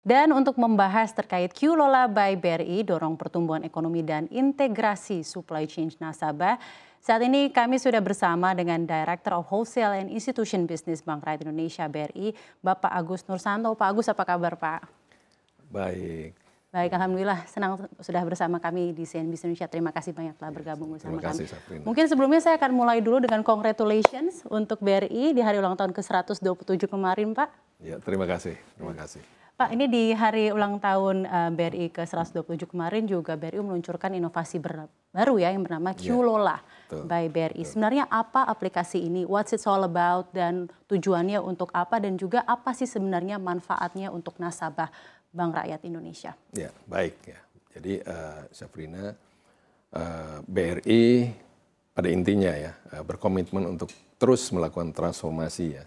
Dan untuk membahas terkait Qlola by BRI, dorong pertumbuhan ekonomi dan integrasi supply chain nasabah, saat ini kami sudah bersama dengan Director of Wholesale and Institution Business Bank Rakyat Indonesia BRI, Bapak Agus Nursanto. Pak Agus, apa kabar Pak? Baik. Baik, Alhamdulillah senang sudah bersama kami di CNBC Indonesia. Terima kasih banyak telah bergabung bersama Terima kasih, kami. Sabrina. Mungkin sebelumnya saya akan mulai dulu dengan congratulations untuk BRI di hari ulang tahun ke-127 kemarin Pak. Ya, terima kasih. Terima kasih. Pak, ini di hari ulang tahun eh, BRI ke-127 kemarin juga BRI meluncurkan inovasi baru ya yang bernama iya, QLola yeah, by BRI. Betul. Sebenarnya apa aplikasi ini? What's it all about dan tujuannya untuk apa dan juga apa sih sebenarnya manfaatnya untuk nasabah Bank Rakyat Indonesia? Ya, baik ya. Jadi uh, Safrina uh, eh, BRI pada intinya ya uh, berkomitmen untuk terus melakukan transformasi ya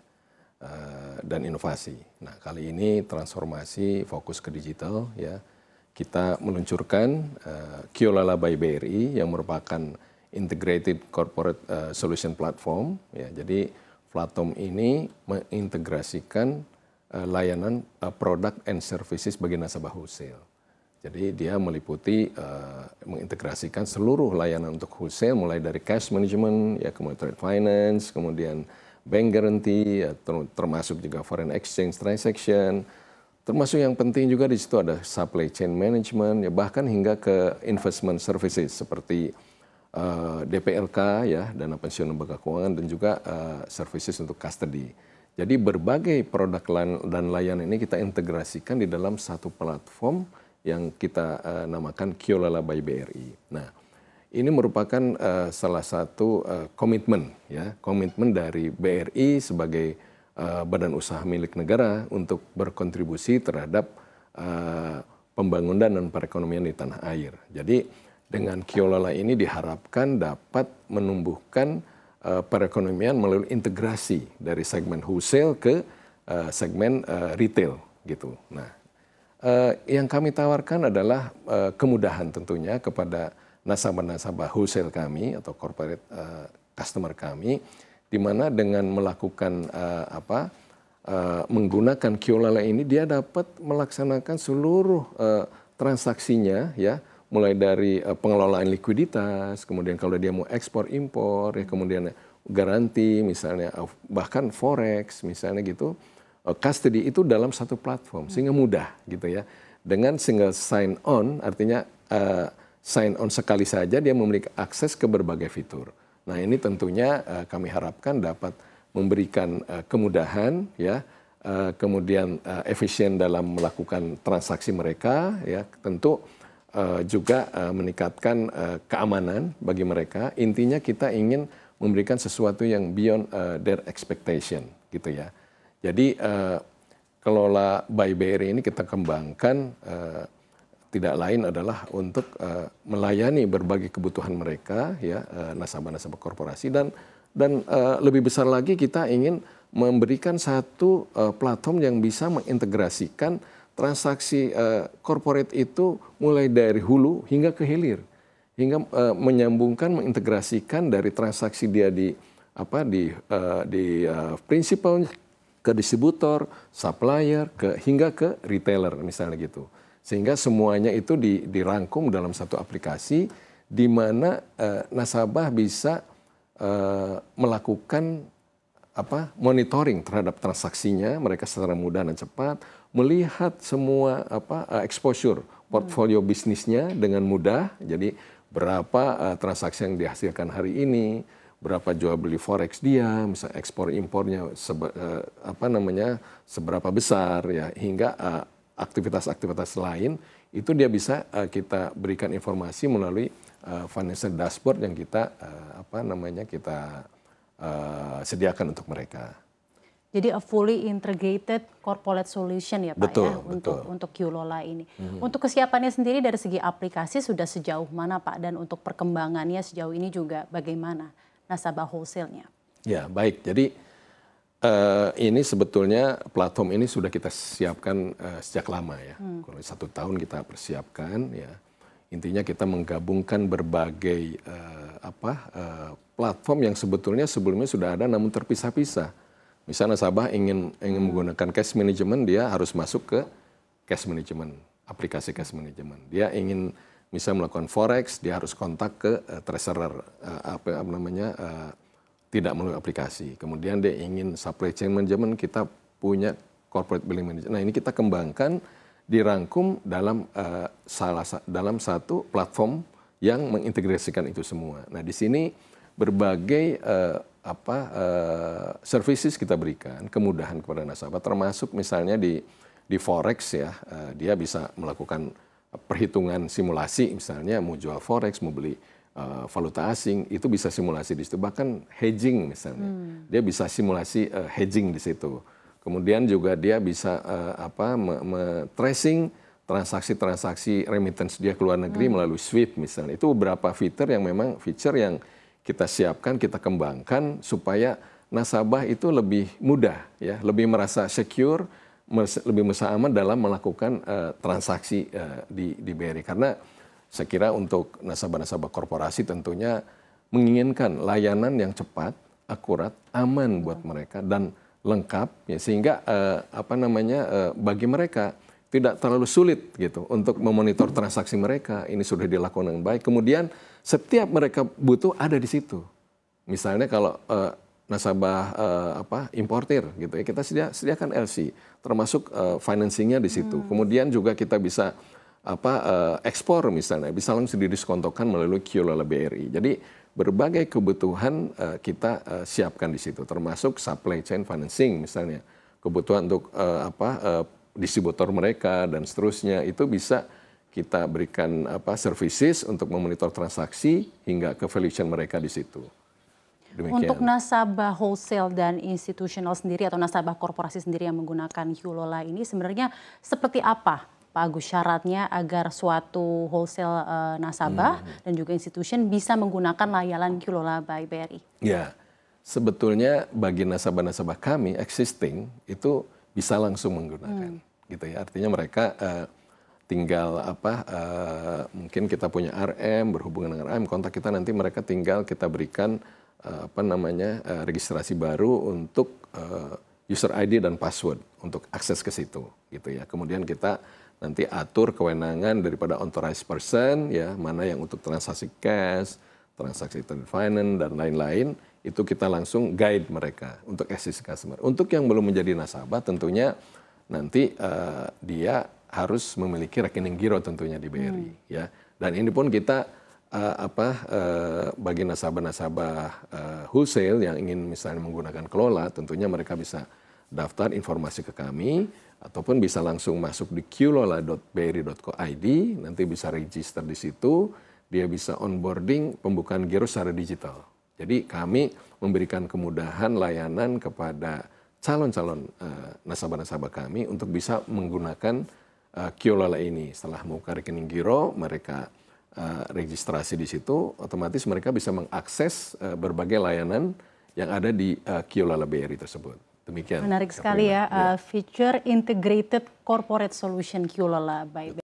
dan inovasi. Nah, kali ini transformasi fokus ke digital ya. Kita meluncurkan uh, eh, Kiolala by BRI yang merupakan integrated corporate uh, solution platform ya. Jadi platform ini mengintegrasikan uh, layanan uh, produk and services bagi nasabah wholesale. Jadi dia meliputi uh, mengintegrasikan seluruh layanan untuk wholesale mulai dari cash management, ya kemudian trade finance, kemudian bank guarantee, ya, termasuk juga foreign exchange transaction, termasuk yang penting juga di situ ada supply chain management, ya bahkan hingga ke investment services seperti uh, eh, DPLK ya dana pensiun lembaga keuangan dan juga uh, services untuk custody. Jadi berbagai produk dan layanan ini kita integrasikan di dalam satu platform yang kita uh, namakan Kiolala by BRI. Nah, ini merupakan uh, salah satu uh, komitmen ya komitmen dari BRI sebagai uh, badan usaha milik negara untuk berkontribusi terhadap uh, pembangunan dan perekonomian di tanah air. Jadi dengan Kiolala ini diharapkan dapat menumbuhkan uh, perekonomian melalui integrasi dari segmen wholesale ke uh, segmen uh, retail gitu. Nah, uh, yang kami tawarkan adalah uh, kemudahan tentunya kepada nasabah-nasabah wholesale kami atau corporate uh, customer kami di mana dengan melakukan uh, apa uh, menggunakan Kiolala ini dia dapat melaksanakan seluruh uh, transaksinya ya mulai dari uh, pengelolaan likuiditas kemudian kalau dia mau ekspor impor ya kemudian garanti misalnya uh, bahkan forex misalnya gitu uh, custody itu dalam satu platform sehingga mudah gitu ya dengan single sign on artinya uh, sign on sekali saja dia memiliki akses ke berbagai fitur. Nah ini tentunya uh, kami harapkan dapat memberikan uh, kemudahan ya uh, kemudian uh, efisien dalam melakukan transaksi mereka ya tentu uh, juga uh, meningkatkan uh, keamanan bagi mereka intinya kita ingin memberikan sesuatu yang beyond uh, their expectation gitu ya jadi uh, kelola by BRI ini kita kembangkan uh, tidak lain adalah untuk uh, melayani berbagai kebutuhan mereka ya eh, nasabah-nasabah korporasi dan dan uh, lebih besar lagi kita ingin memberikan satu uh, platform yang bisa mengintegrasikan transaksi uh, corporate itu mulai dari hulu hingga ke hilir hingga uh, menyambungkan mengintegrasikan dari transaksi dia di apa di uh, di uh, principal ke distributor, supplier, ke hingga ke retailer misalnya gitu. Sehingga semuanya itu di, dirangkum dalam satu aplikasi di mana eh, nasabah bisa eh, melakukan apa monitoring terhadap transaksinya mereka secara mudah dan cepat melihat semua apa eh, exposure portfolio bisnisnya dengan mudah jadi berapa uh, transaksi yang dihasilkan hari ini berapa jual beli forex dia, misalnya ekspor impornya seba, uh, apa namanya seberapa besar ya hingga aktivitas eh, aktivitas-aktivitas lain itu dia bisa uh, kita berikan informasi melalui uh, financial dashboard yang kita uh, apa namanya kita uh, sediakan untuk mereka. Jadi a fully integrated corporate solution ya Pak betul, ya betul. untuk untuk Yulola ini. Hmm. Untuk kesiapannya sendiri dari segi aplikasi sudah sejauh mana Pak dan untuk perkembangannya sejauh ini juga bagaimana? nasabah wholesale-nya. Ya, baik. Jadi uh, ini sebetulnya platform ini sudah kita siapkan uh, sejak lama ya. Hmm. Kurang satu tahun kita persiapkan ya. Intinya kita menggabungkan berbagai uh, apa uh, platform yang sebetulnya sebelumnya sudah ada namun terpisah-pisah. Misalnya nasabah ingin ingin hmm. menggunakan cash management dia harus masuk ke cash management, aplikasi cash management. Dia ingin misalnya melakukan forex, dia harus kontak ke uh, treasurer uh, apa, apa namanya uh, tidak melalui aplikasi. Kemudian dia ingin supply chain management kita punya corporate billing management. Nah ini kita kembangkan dirangkum dalam uh, salah dalam satu platform yang mengintegrasikan itu semua. Nah di sini berbagai uh, apa uh, services kita berikan kemudahan kepada nasabah termasuk misalnya di di forex ya uh, dia bisa melakukan perhitungan simulasi misalnya mau jual forex, mau beli uh, valuta asing itu bisa simulasi di situ bahkan hedging misalnya. Hmm. Dia bisa simulasi uh, hedging di situ. Kemudian juga dia bisa uh, apa me, me tracing transaksi-transaksi remittance dia ke luar negeri hmm. melalui SWIFT misalnya. Itu beberapa fitur yang memang fitur yang kita siapkan, kita kembangkan supaya nasabah itu lebih mudah ya, lebih merasa secure lebih mesra dalam melakukan uh, transaksi uh, di di BRI karena saya kira untuk nasabah-nasabah korporasi tentunya menginginkan layanan yang cepat, akurat, aman buat mereka dan lengkap ya sehingga uh, apa namanya uh, bagi mereka tidak terlalu sulit gitu untuk memonitor transaksi mereka ini sudah dilakukan dengan baik kemudian setiap mereka butuh ada di situ misalnya kalau uh, nasabah uh, apa importir gitu ya kita sedia, sediakan LC termasuk uh, financingnya di situ hmm. kemudian juga kita bisa apa uh, ekspor misalnya bisa langsung didiskontokan melalui Kiolala BRI jadi berbagai kebutuhan uh, kita uh, siapkan di situ termasuk supply chain financing misalnya kebutuhan untuk uh, apa uh, distributor mereka dan seterusnya itu bisa kita berikan apa services untuk memonitor transaksi hingga ke valuation mereka di situ. Demikian. Untuk nasabah wholesale dan institutional sendiri atau nasabah korporasi sendiri yang menggunakan Hulola ini sebenarnya seperti apa Pak Agus syaratnya agar suatu wholesale uh, nasabah hmm. dan juga institution bisa menggunakan layanan Kilola by BRI? Ya, sebetulnya bagi nasabah-nasabah kami existing itu bisa langsung menggunakan, hmm. gitu ya. Artinya mereka uh, tinggal apa uh, mungkin kita punya RM berhubungan dengan RM kontak kita nanti mereka tinggal kita berikan Eh, apa namanya eh, registrasi baru untuk eh, user ID dan password untuk akses ke situ gitu ya. Kemudian kita nanti atur kewenangan daripada authorized person ya, mana yang untuk transaksi cash, transaksi trade finance dan lain-lain itu kita langsung guide mereka untuk assist customer. Untuk yang belum menjadi nasabah tentunya nanti uh, dia harus memiliki rekening giro tentunya di BRI hmm. ya. Dan ini pun kita uh, apa uh, bagi nasabah-nasabah uh, wholesale yang ingin misalnya menggunakan kelola, tentunya mereka bisa daftar informasi ke kami ataupun bisa langsung masuk di qlola.bri.co.id, nanti bisa register di situ, dia bisa onboarding pembukaan giro secara digital. Jadi kami memberikan kemudahan layanan kepada calon-calon nasabah nasabah-nasabah kami untuk bisa menggunakan uh, Kiolala ini. Setelah membuka rekening giro, mereka Eh, registrasi di situ, otomatis mereka bisa mengakses uh, berbagai layanan yang ada di uh, eh, Kiolala BRI tersebut. Demikian. Menarik sekali ya, uh, feature integrated corporate solution Kiolala by BRI.